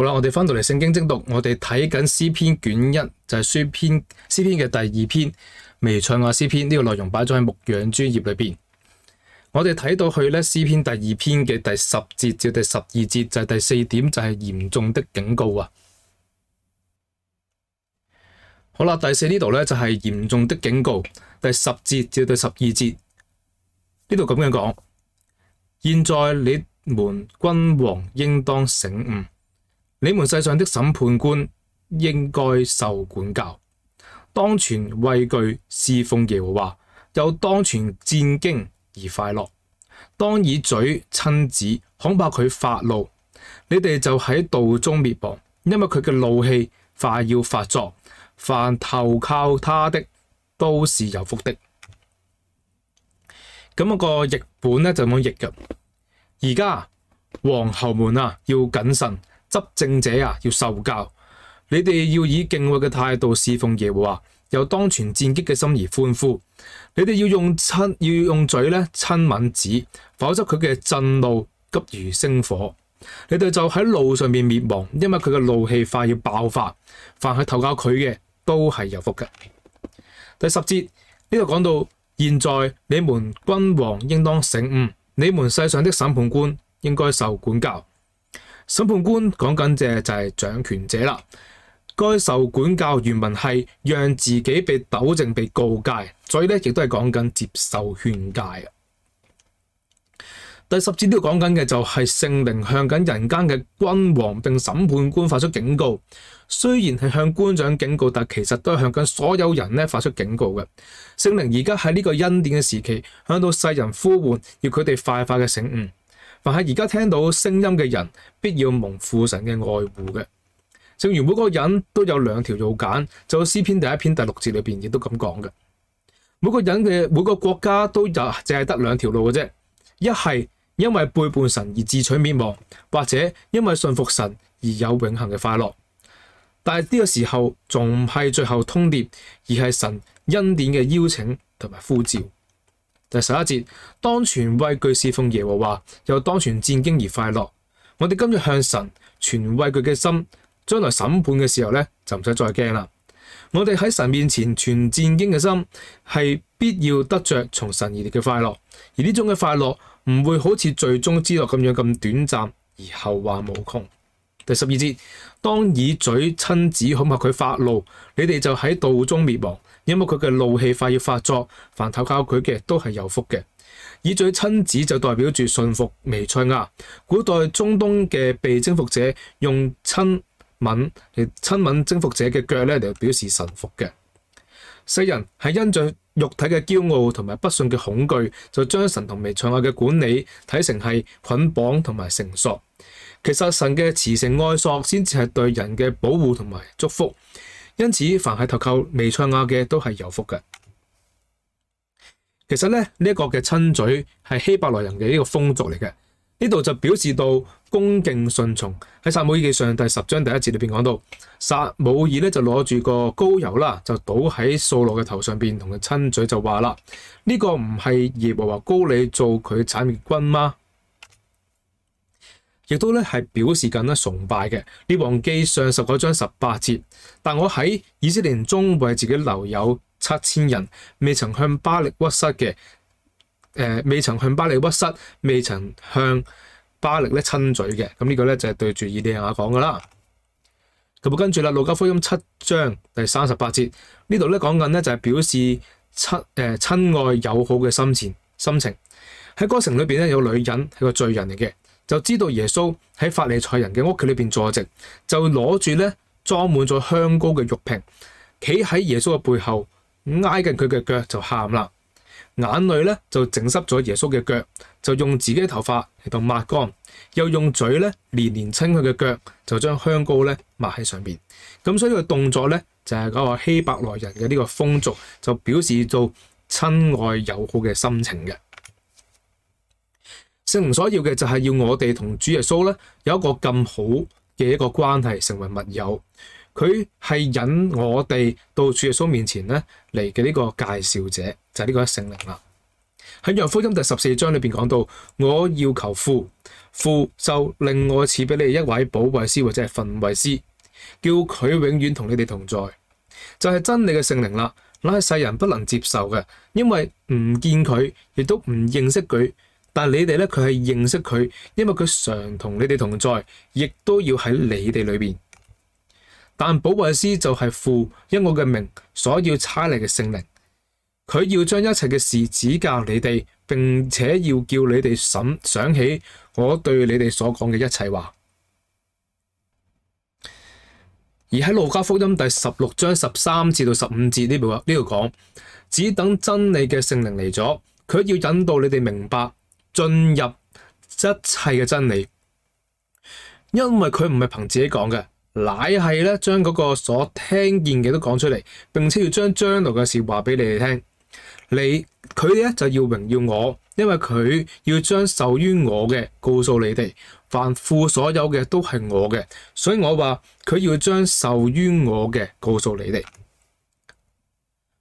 好啦，我哋翻到嚟圣经精读，我哋睇紧诗篇卷一就系书篇，诗篇嘅第二篇，微赛亚诗篇呢个内容摆咗喺牧羊专业里边。我哋睇到去咧，诗篇第二篇嘅第十节至第十二节就系第四点，就系严重的警告啊。好啦，第四呢度咧就系严重的警告，第十节至第十二节呢度咁样讲，现在你们君王应当醒悟。你们世上的审判官应该受管教，当全畏惧侍奉耶和华，又当全战惊而快乐。当以嘴亲子，恐怕佢发怒，你哋就喺道中灭亡，因为佢嘅怒气快要发作。凡投靠他的都是有福的。咁个译本咧就咁样译嘅。而家皇后们啊要谨慎。执政者啊，要受教。你哋要以敬畏嘅态度侍奉耶和华，由当全战击嘅心而欢呼。你哋要用亲要用嘴咧亲吻子，否则佢嘅震怒急如星火，你哋就喺路上面灭亡，因为佢嘅怒气快要爆发。凡系投靠佢嘅都系有福嘅。第十节呢度讲到，现在你们君王应当醒悟，你们世上的审判官应该受管教。审判官讲紧嘅就系掌权者啦，该受管教原文系让自己被纠正、被告诫，所以咧亦都系讲紧接受劝诫第十节都讲紧嘅就系圣灵向紧人间嘅君王并审判官发出警告，虽然系向官长警告，但其实都系向紧所有人咧发出警告嘅。圣灵而家喺呢个恩典嘅时期，向到世人呼唤，要佢哋快快嘅醒悟。凡系而家聽到聲音嘅人，必要蒙父神嘅愛護嘅。正如每個人都有兩條路揀，就喺詩篇第一篇第六節裏边亦都咁講嘅。每個人嘅每个國家都有，淨係得兩條路嘅啫。一係因為背叛神而自取滅亡，或者因為信服神而有永恆嘅快樂。但係呢個時候仲唔係最後通牒，而係神恩典嘅邀請同埋呼召。第十一节，当全畏惧侍奉耶和华，又当全战惊而快乐。我哋今日向神全畏惧嘅心，将来审判嘅时候咧，就唔使再惊啦。我哋喺神面前全战惊嘅心，系必要得着从神而嚟嘅快乐，而呢种嘅快乐唔会好似最终之乐咁样咁短暂，而后患无穷。第十二节，当以嘴亲子，恐怕佢发怒，你哋就喺道中灭亡。因為佢嘅怒氣快要發作，凡投靠佢嘅都係有福嘅。以嘴親子就代表住信服微赛亞。古代中東嘅被征服者用親吻嚟亲吻征服者嘅脚咧，嚟表示神服嘅。世人系因着肉體嘅驕傲同埋不信嘅恐懼，就將神同微赛亞嘅管理睇成係捆綁同埋绳索。其實神嘅慈诚愛索先至係對人嘅保護同埋祝福。因此，凡系投靠弥赛亚嘅都系有福嘅。其实咧呢一个嘅亲嘴系希伯来人嘅呢个风俗嚟嘅。呢度就表示到恭敬顺从。喺撒母耳记上第十章第一节里边讲到，撒母耳咧就攞住个膏油啦，就倒喺扫罗嘅头上边，同佢亲嘴就话啦：呢个唔系耶和华高你做佢产业君吗？亦都咧係表示紧咧崇拜嘅。列王記上十九章十八節，但我喺以色列人中為自己留有七千人，未曾向巴力屈膝嘅，誒未曾向巴力屈膝，未曾向巴力咧親嘴嘅。咁呢個咧就係對住以利亞講噶啦。咁跟住啦，路加福音七章第三十八節，呢度咧講緊咧就係表示亲诶親愛友好嘅心前心情。喺歌程裏邊咧有女人係個罪人嚟嘅。就知道耶穌喺法利賽人嘅屋企裏边坐席，就攞住咧裝滿咗香膏嘅玉瓶，企喺耶穌嘅背後，挨近佢嘅腳就喊啦，眼淚咧就整濕咗耶穌嘅腳，就用自己嘅頭髮嚟到抹乾，又用嘴咧連連亲佢嘅腳，就將香膏咧抹喺上边。咁所以个個動作咧就係嗰個希伯来人嘅呢個風俗，就表示做親愛友好嘅心情嘅。圣灵所要嘅就系要我哋同主耶稣咧有一个咁好嘅一个关系，成为密友。佢系引我哋到主耶稣面前咧嚟嘅呢个介绍者，就系呢个圣灵啦。喺约福音第十四章里边讲到，我要求父，父就另外赐俾你哋一位保贵师或者系训位师，叫佢永远同你哋同在，就系真理嘅圣灵啦。那系世人不能接受嘅，因为唔见佢，亦都唔认识佢。但你哋咧，佢系认识佢，因为佢常同你哋同在，亦都要喺你哋里边。但保卫师就系父因我嘅名所要差嚟嘅圣灵，佢要将一切嘅事指教你哋，并且要叫你哋审想起我对你哋所讲嘅一切话。而喺路加福音第十六章十三至到十五节呢部呢度讲，只等真理嘅圣灵嚟咗，佢要引导你哋明白。进入一切嘅真理，因为佢唔系凭自己讲嘅，乃系咧将嗰个所听见嘅都讲出嚟，并且要将将来嘅事话俾你哋听。你佢咧就要荣耀我，因为佢要将受于我嘅告诉你哋，凡父所有嘅都系我嘅，所以我话佢要将受于我嘅告诉你哋。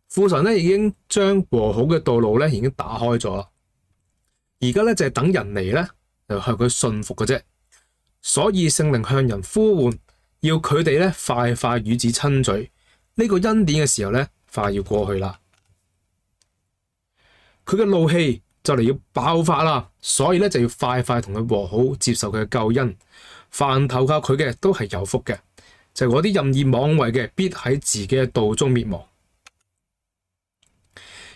父神咧已经将和好嘅道路咧已经打开咗啦。而家咧就系等人嚟咧，就向佢信服嘅啫。所以圣灵向人呼唤，要佢哋咧快快与子亲嘴。呢个恩典嘅时候咧，快要过去啦。佢嘅怒气就嚟要爆发啦，所以咧就要快快同佢和好，接受佢嘅救恩。凡投靠佢嘅都系有福嘅，就系嗰啲任意妄为嘅，必喺自己嘅道中灭亡。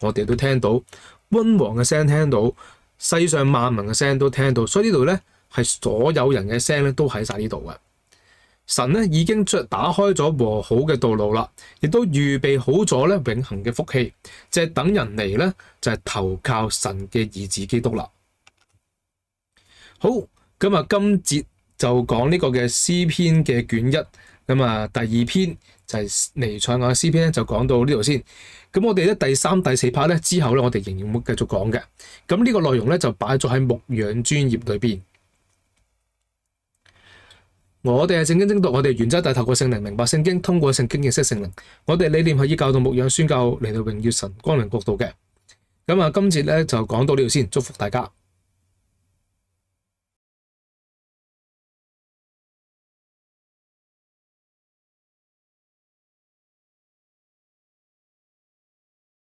我哋都聽到溫和嘅聲，聽到世上萬民嘅聲都聽到，所以呢度咧係所有人嘅聲咧都喺晒呢度嘅神咧已經打開咗和好嘅道路啦，亦都預備好咗咧永恆嘅福氣，就係等人嚟咧就係投靠神嘅兒子基督啦。好咁啊，今節就講呢個嘅詩篇嘅卷一咁啊第二篇就係尼采亞詩篇咧，就講到呢度先。咁我哋咧第三、第四 part 咧之後咧，我哋仍然會繼續講嘅。咁呢個內容咧就擺咗喺牧養專業裏邊。我哋係正經精讀，我哋原則大透過聖靈明白聖經，通過聖經認識聖靈。我哋理念係以教導牧羊宣教嚟到榮耀神、光臨國度嘅。咁啊，今次咧就講到呢度先，祝福大家。